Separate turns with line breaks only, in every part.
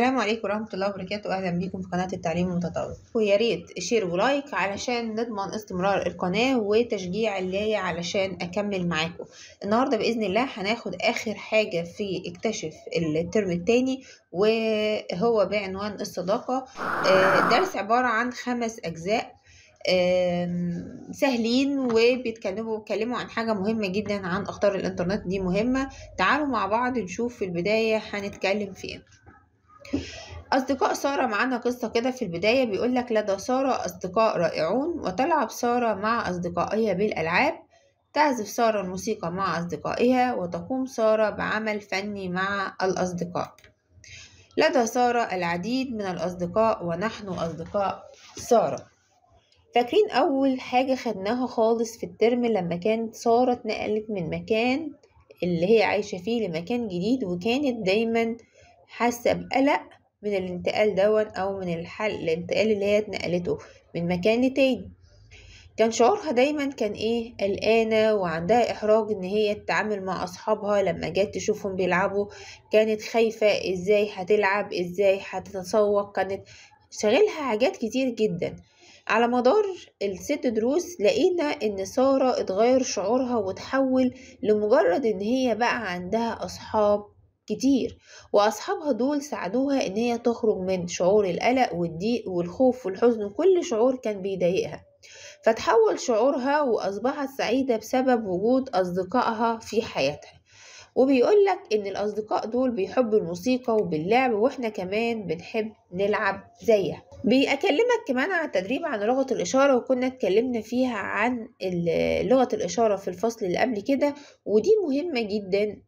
السلام عليكم ورحمة الله وبركاته أهلا بيكم في قناة التعليم المتطور ويا ريت شير ولايك علشان نضمن استمرار القناة وتشجيع اللي علشان أكمل معاكم النهاردة بإذن الله هناخد آخر حاجة في اكتشف الترم التاني وهو بعنوان الصداقة آه، الدرس عبارة عن خمس أجزاء سهلين وبيتكلموا بيتكلموا عن حاجة مهمة جدا عن أخطار الإنترنت دي مهمة تعالوا مع بعض نشوف في البداية هنتكلم في إيه أصدقاء سارة معانا قصة كده في البداية بيقولك لدى سارة أصدقاء رائعون وتلعب سارة مع أصدقائها بالألعاب تعزف سارة الموسيقى مع أصدقائها وتقوم سارة بعمل فني مع الأصدقاء لدى سارة العديد من الأصدقاء ونحن أصدقاء سارة فاكرين أول حاجة خدناها خالص في الترم لما كانت سارة اتنقلت من مكان اللي هي عايشة فيه لمكان جديد وكانت دايما حاسة بقلق من الانتقال دون أو من الحل الانتقال اللي هي اتنقلته من مكان لتاني كان شعورها دايما كان ايه قلقانة وعندها إحراج إن هي تتعامل مع أصحابها لما جت تشوفهم بيلعبوا كانت خايفة ازاي هتلعب ازاي هتتسوق كانت شغلها حاجات كتير جدا على مدار الست دروس لقينا ان سارة اتغير شعورها وتحول لمجرد ان هي بقى عندها اصحاب كتير وأصحابها دول ساعدوها إن هي تخرج من شعور القلق والضيق والخوف والحزن وكل شعور كان بيضايقها فتحول شعورها وأصبحت سعيدة بسبب وجود أصدقائها في حياتها وبيقولك إن الأصدقاء دول بيحبوا الموسيقى وباللعب وإحنا كمان بنحب نلعب زيها بيكلمك كمان عن التدريب عن لغة الإشارة وكنا اتكلمنا فيها عن لغة الإشارة في الفصل اللي قبل كده ودي مهمة جدا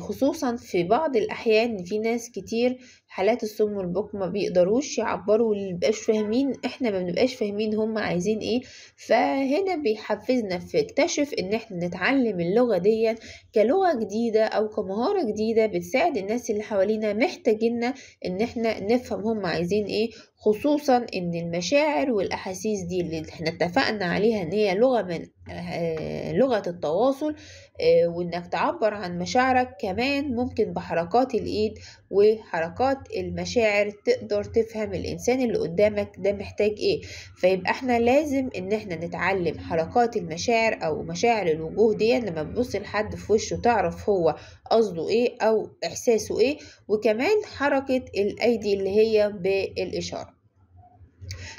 خصوصا في بعض الأحيان في ناس كتير حالات السم والبكم ما بيقدروش يعبروا مبقاش فاهمين احنا ما بنبقاش فاهمين هم عايزين ايه فهنا بيحفزنا في اكتشف ان احنا نتعلم اللغة دي كلغة جديدة او كمهارة جديدة بتساعد الناس اللي حوالينا محتاجيننا ان احنا نفهم وهم عايزين ايه خصوصا ان المشاعر والاحاسيس دي اللي احنا اتفقنا عليها ان هي لغه من آه، لغه التواصل آه، وانك تعبر عن مشاعرك كمان ممكن بحركات الايد وحركات المشاعر تقدر تفهم الانسان اللي قدامك ده محتاج ايه فيبقى احنا لازم ان احنا نتعلم حركات المشاعر او مشاعر الوجوه دي لما تبص لحد في وشه تعرف هو قصده ايه او احساسه ايه وكمان حركه الايدي اللي هي بالاشاره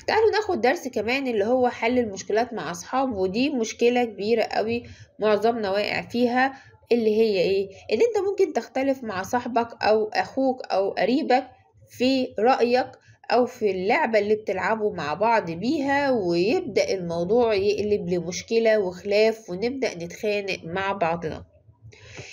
تعالوا ناخد درس كمان اللي هو حل المشكلات مع اصحاب ودي مشكله كبيره قوي معظمنا واقع فيها اللي هي ايه ان انت ممكن تختلف مع صاحبك او اخوك او قريبك في رايك او في اللعبة اللي بتلعبوا مع بعض بيها ويبدأ الموضوع يقلب لمشكلة وخلاف ونبدأ نتخانق مع بعضنا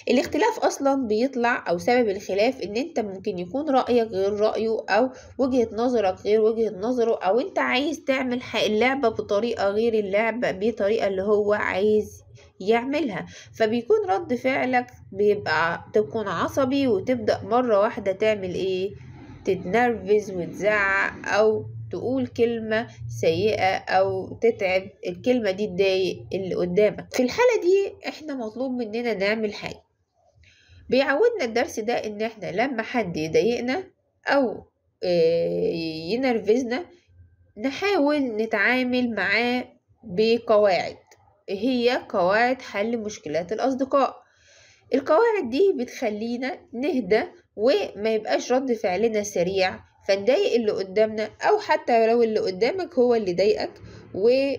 الاختلاف اصلا بيطلع او سبب الخلاف ان انت ممكن يكون رايك غير رايه او وجهه نظرك غير وجهه نظره او انت عايز تعمل اللعبه بطريقه غير اللعبه بطريقه اللي هو عايز يعملها فبيكون رد فعلك بيبقى تكون عصبي وتبدا مره واحده تعمل ايه تتنرفز وتزعق او تقول كلمة سيئة أو تتعب الكلمة دي تضايق اللي قدامك في الحالة دي احنا مطلوب مننا نعمل حاجة بيعودنا الدرس ده ان احنا لما حد يضايقنا او آه، ينرفزنا نحاول نتعامل معاه بقواعد هي قواعد حل مشكلات الأصدقاء القواعد دي بتخلينا نهدى وما يبقاش رد فعلنا سريع فنضايق اللي قدامنا او حتى لو اللي قدامك هو اللي ضايقك وقال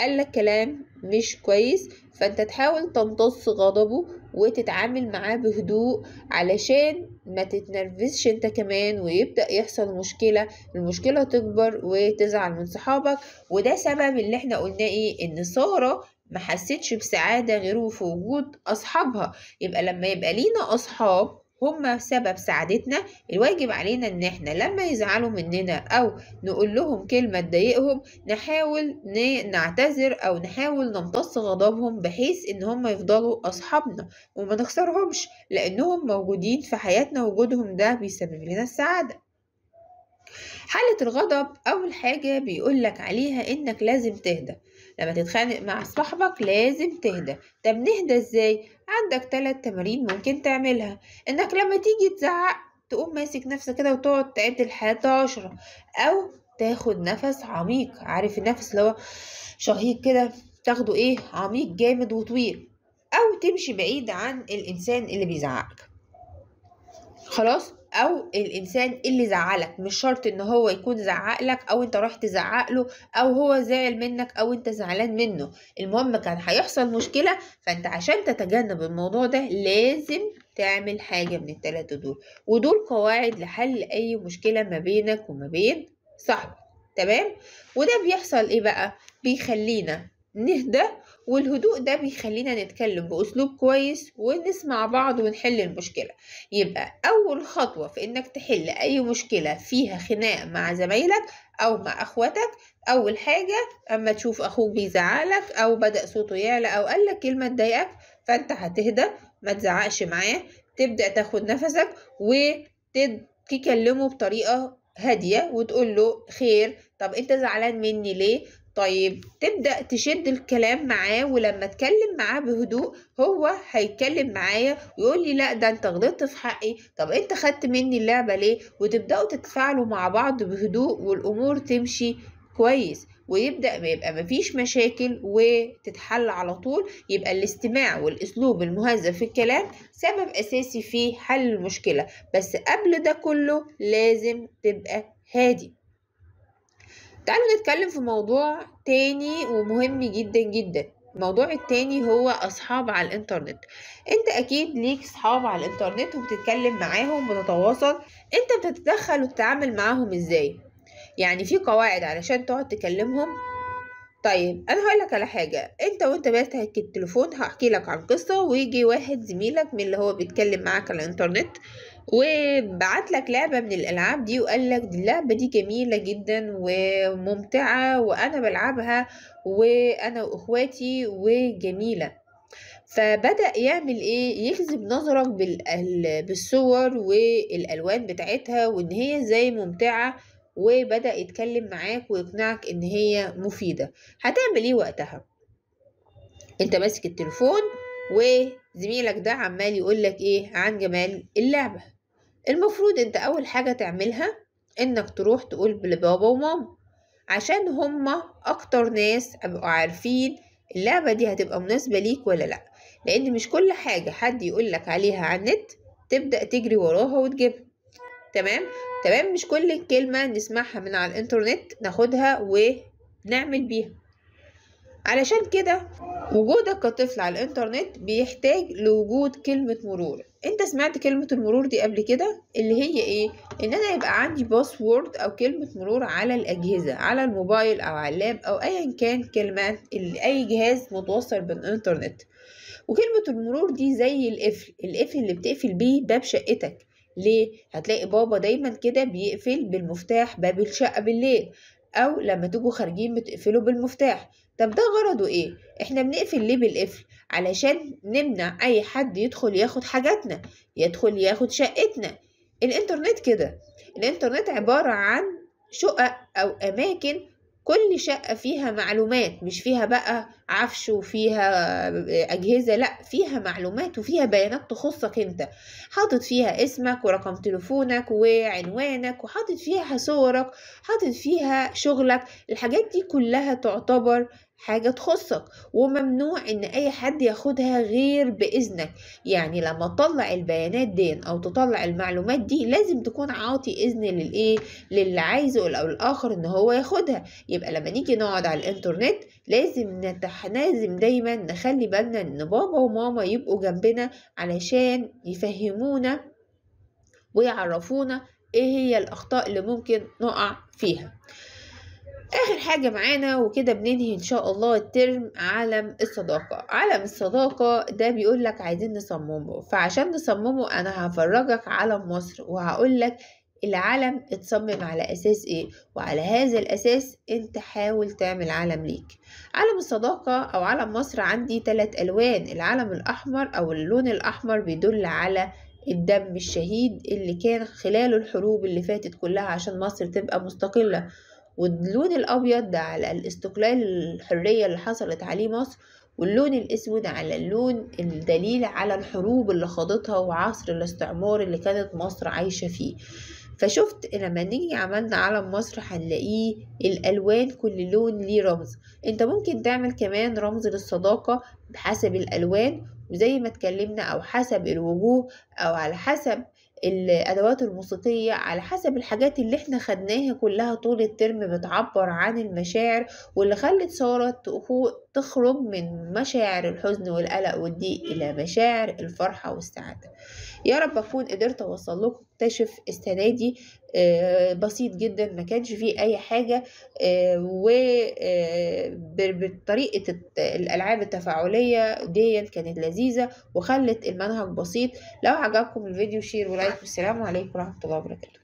آه، لك كلام مش كويس فانت تحاول تمتص غضبه وتتعامل معاه بهدوء علشان ما تتنرفزش انت كمان ويبدأ يحصل مشكلة المشكلة تكبر وتزعل من صحابك وده سبب اللي احنا قلناه ايه ان سارة ما حسيتش بسعادة غيره في وجود أصحابها يبقى لما يبقى لينا أصحاب هما سبب سعادتنا الواجب علينا ان احنا لما يزعلوا مننا او نقول لهم كلمة تضايقهم نحاول نعتذر او نحاول نمتص غضبهم بحيث ان هما يفضلوا اصحابنا وما نخسرهمش لانهم موجودين في حياتنا وجودهم ده بيسبب لنا السعادة حالة الغضب أول حاجة بيقولك عليها إنك لازم تهدى لما تتخانق مع صاحبك لازم تهدى طب نهدى إزاي؟ عندك تلات تمارين ممكن تعملها إنك لما تيجي تزعق تقوم ماسك نفسك كده وتقعد تعد لحد عشرة أو تاخد نفس عميق عارف النفس اللي هو شهيق كده تاخده ايه عميق جامد وطويل او تمشي بعيد عن الانسان اللي بيزعقك خلاص او الانسان اللي زعلك مش شرط ان هو يكون زعق لك او انت رحت تزعق له او هو زعل منك او انت زعلان منه المهم كان هيحصل مشكله فانت عشان تتجنب الموضوع ده لازم تعمل حاجه من الثلاثه دول ودول قواعد لحل اي مشكله ما بينك وما بين صاحبك تمام وده بيحصل ايه بقى بيخلينا نهدى والهدوء ده بيخلينا نتكلم بأسلوب كويس ونسمع بعض ونحل المشكلة يبقى أول خطوة في إنك تحل أي مشكلة فيها خناق مع زمايلك أو مع أخواتك أول حاجة أما تشوف أخوك بيزعلك أو بدأ صوته يعلى أو قالك كلمة تضايقك فأنت هتهدى ما تزعقش معاه تبدأ تاخد نفسك وتكلمه بطريقة هادية وتقول له خير طب انت زعلان مني ليه طيب تبدأ تشد الكلام معاه ولما اتكلم معاه بهدوء هو هيتكلم معايا ويقول لي لا ده انت غلطت في حقي طب انت خدت مني اللعبة ليه وتبدأوا تتفاعلوا مع بعض بهدوء والأمور تمشي كويس ويبدأ ما يبقى مفيش مشاكل وتتحل على طول يبقى الاستماع والأسلوب المهذب في الكلام سبب أساسي في حل المشكلة بس قبل ده كله لازم تبقى هادي تعالوا نتكلم في موضوع تاني ومهم جدا جدا الموضوع التاني هو أصحاب على الإنترنت أنت أكيد ليك أصحاب على الإنترنت وبتتكلم معاهم وبتتواصل أنت بتتدخل وتتعامل معاهم إزاي يعني في قواعد علشان تقعد تكلمهم طيب انا هقولك على حاجه انت وانت بفتح التليفون هحكي لك عن قصه ويجي واحد زميلك من اللي هو بيتكلم معاك على الانترنت وبعت لك لعبة من الألعاب دي وقال لك دي اللعبة دي جميلة جدا وممتعة وأنا بلعبها وأنا وإخواتي وجميلة فبدأ يعمل ايه يجذب نظرك بالصور والالوان بتاعتها وان هي زي ممتعة وبدأ يتكلم معاك ويقنعك ان هي مفيدة هتعمل ايه وقتها انت ماسك التليفون زميلك ده عمال يقول لك ايه عن جمال اللعبة المفروض انت اول حاجة تعملها انك تروح تقول لبابا وماما عشان هما اكتر ناس ابقوا عارفين اللعبة دي هتبقى مناسبة ليك ولا لأ لأن مش كل حاجة حد يقولك عليها على النت تبدأ تجري وراها وتجيبها تمام تمام مش كل كلمة نسمعها من على الإنترنت ناخدها ونعمل بيها علشان كده وجودك كطفل على الانترنت بيحتاج لوجود كلمة مرور انت سمعت كلمة المرور دي قبل كده اللي هي ايه ان انا يبقى عندي باسورد او كلمة مرور على الاجهزة على الموبايل او على اللاب او ايا كان كلمات اي جهاز متوصل بالانترنت وكلمة المرور دي زي القفل القفل اللي بتقفل بيه باب شقتك ليه هتلاقي بابا دايما كده بيقفل بالمفتاح باب الشقة بالليل او لما تيجوا خارجين بتقفلوا بالمفتاح طب ده غرضه ايه احنا بنقفل ليه بالقفل علشان نمنع اي حد يدخل ياخد حاجاتنا يدخل ياخد شقتنا الانترنت كده الانترنت عبارة عن شقق او اماكن كل شقة فيها معلومات مش فيها بقى عفش وفيها أجهزة لا فيها معلومات وفيها بيانات تخصك انت حاطط فيها اسمك ورقم تليفونك وعنوانك وحاطط فيها صورك حاطط فيها شغلك الحاجات دي كلها تعتبر حاجة تخصك وممنوع ان اي حد ياخدها غير باذنك يعني لما تطلع البيانات دي او تطلع المعلومات دي لازم تكون عاطي اذن للايه للي عايزه او الاخر ان هو ياخدها يبقى لما نيجي نقعد على الانترنت لازم نتحنازم دايما نخلي بالنا ان بابا وماما يبقوا جنبنا علشان يفهمونا ويعرفونا ايه هي الاخطاء اللي ممكن نقع فيها اخر حاجة معانا وكده بننهي ان شاء الله الترم عالم الصداقة عالم الصداقة ده بيقولك عايزين نصممه فعشان نصممه انا هفرجك علم مصر وهقولك العلم اتصمم على اساس ايه وعلى هذا الاساس انت حاول تعمل علم ليك عالم الصداقة او علم مصر عندي ثلاث الوان العلم الاحمر او اللون الاحمر بيدل على الدم الشهيد اللي كان خلاله الحروب اللي فاتت كلها عشان مصر تبقى مستقلة واللون الأبيض ده على الاستقلال الحرية اللي حصلت عليه مصر واللون الأسود على اللون الدليل على الحروب اللي خاضتها وعصر الاستعمار اللي كانت مصر عايشة فيه فشفت لما نيجي عملنا علم مصر هنلاقيه الالوان كل لون ليه رمز انت ممكن تعمل كمان رمز للصداقة بحسب الالوان وزي ما اتكلمنا او حسب الوجوه او على حسب الأدوات الموسيقية على حسب الحاجات اللي احنا خدناها كلها طول الترم بتعبر عن المشاعر واللي خلت سارة تفوق تخرج من مشاعر الحزن والقلق والضيق إلى مشاعر الفرحة والسعادة يا رب أكون قدرت أوصل لكم اكتشف السنة دي آه، بسيط جدا ما كانش فيه أي حاجة آه، وبطريقة آه، الألعاب التفاعلية دي كانت لذيذة وخلت المنهج بسيط لو عجبكم الفيديو شير ولايك والسلام عليكم ورحمة الله وبركاته